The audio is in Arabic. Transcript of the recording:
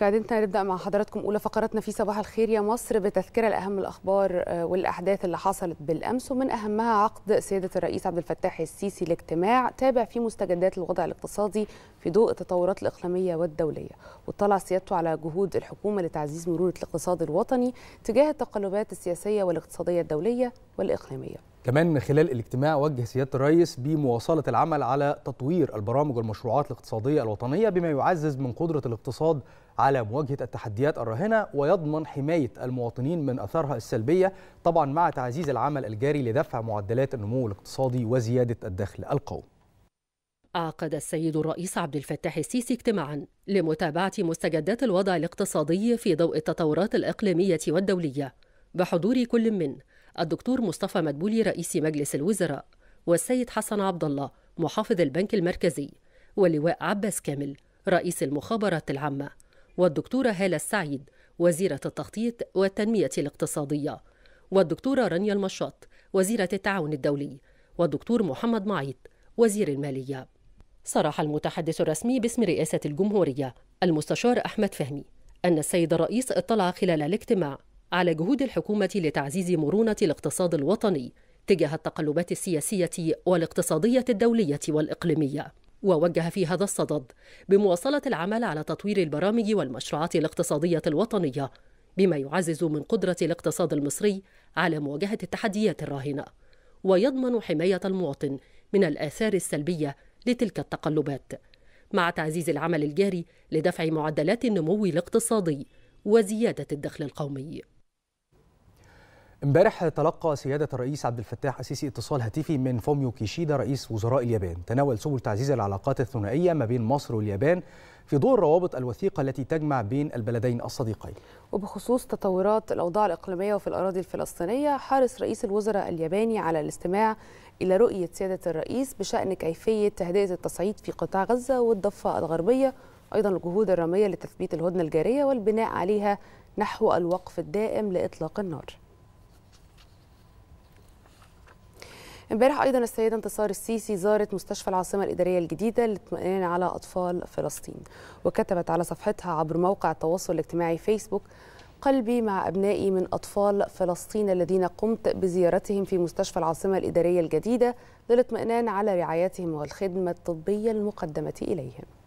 كعادتنا نبدا مع حضراتكم اولى فقراتنا في صباح الخير يا مصر بتذكره لاهم الاخبار آه، والاحداث اللي حصلت بالامس ومن اهمها عقد سياده الرئيس عبد الفتاح السيسي لاجتماع تابع فيه مستجدات الوضع الاقتصادي في ضوء التطورات الاقليميه والدوليه واطلع سيادته على جهود الحكومه لتعزيز مرونه الاقتصاد الوطني تجاه التقلبات السياسيه والاقتصاديه الدوليه والاقليميه كمان من خلال الاجتماع وجه سياده الرئيس بمواصله العمل على تطوير البرامج والمشروعات الاقتصاديه الوطنيه بما يعزز من قدره الاقتصاد على مواجهة التحديات الراهنة ويضمن حماية المواطنين من أثارها السلبية طبعا مع تعزيز العمل الجاري لدفع معدلات النمو الاقتصادي وزيادة الدخل القومي عقد السيد الرئيس عبد الفتاح السيسي اجتماعا لمتابعة مستجدات الوضع الاقتصادي في ضوء التطورات الإقليمية والدولية بحضور كل من الدكتور مصطفى مدبولي رئيس مجلس الوزراء والسيد حسن عبد الله محافظ البنك المركزي واللواء عباس كامل رئيس المخابرات العامه والدكتورة هالة السعيد وزيرة التخطيط والتنمية الاقتصادية والدكتورة رانيا المشاط وزيرة التعاون الدولي والدكتور محمد معيط وزير المالية صرح المتحدث الرسمي باسم رئاسة الجمهورية المستشار أحمد فهمي أن السيد الرئيس اطلع خلال الاجتماع على جهود الحكومة لتعزيز مرونة الاقتصاد الوطني تجاه التقلبات السياسية والاقتصادية الدولية والإقليمية ووجه في هذا الصدد بمواصلة العمل على تطوير البرامج والمشروعات الاقتصادية الوطنية بما يعزز من قدرة الاقتصاد المصري على مواجهة التحديات الراهنة ويضمن حماية المواطن من الآثار السلبية لتلك التقلبات مع تعزيز العمل الجاري لدفع معدلات النمو الاقتصادي وزيادة الدخل القومي امبارح تلقى سيادة الرئيس عبد الفتاح السيسي اتصال هاتفي من فوميو كيشيدا رئيس وزراء اليابان تناول سبل تعزيز العلاقات الثنائية ما بين مصر واليابان في ضوء الروابط الوثيقة التي تجمع بين البلدين الصديقين وبخصوص تطورات الأوضاع الإقليمية وفي الأراضي الفلسطينية حرص رئيس الوزراء الياباني على الاستماع إلى رؤية سيادة الرئيس بشأن كيفية تهدئة التصعيد في قطاع غزة والضفة الغربية أيضا الجهود الرامية لتثبيت الهدنة الجارية والبناء عليها نحو الوقف الدائم لإطلاق النار امبارح ايضا السيده انتصار السيسي زارت مستشفى العاصمه الاداريه الجديده للاطمئنان على اطفال فلسطين وكتبت على صفحتها عبر موقع التواصل الاجتماعي فيسبوك قلبي مع أبنائي من أطفال فلسطين الذين قمت بزيارتهم في مستشفى العاصمة الإدارية الجديدة للاطمئنان على رعايتهم والخدمة الطبية المقدمة إليهم